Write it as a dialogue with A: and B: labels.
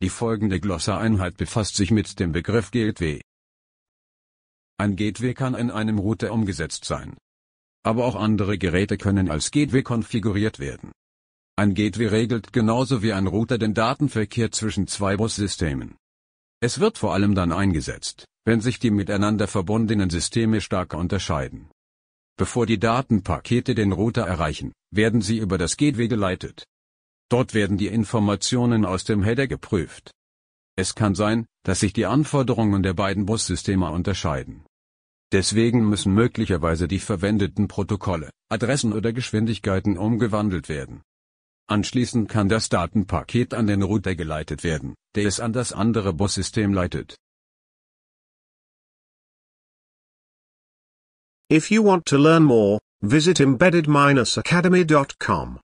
A: Die folgende Glossareinheit befasst sich mit dem Begriff Gateway. Ein Gateway kann in einem Router umgesetzt sein. Aber auch andere Geräte können als Gateway konfiguriert werden. Ein Gateway regelt genauso wie ein Router den Datenverkehr zwischen zwei Bussystemen. Es wird vor allem dann eingesetzt, wenn sich die miteinander verbundenen Systeme stark unterscheiden. Bevor die Datenpakete den Router erreichen, werden sie über das Gateway geleitet. Dort werden die Informationen aus dem Header geprüft. Es kann sein, dass sich die Anforderungen der beiden Bussysteme unterscheiden. Deswegen müssen möglicherweise die verwendeten Protokolle, Adressen oder Geschwindigkeiten umgewandelt werden. Anschließend kann das Datenpaket an den Router geleitet werden, der es an das andere Bussystem leitet.
B: If you want to learn more, visit embedded-academy.com.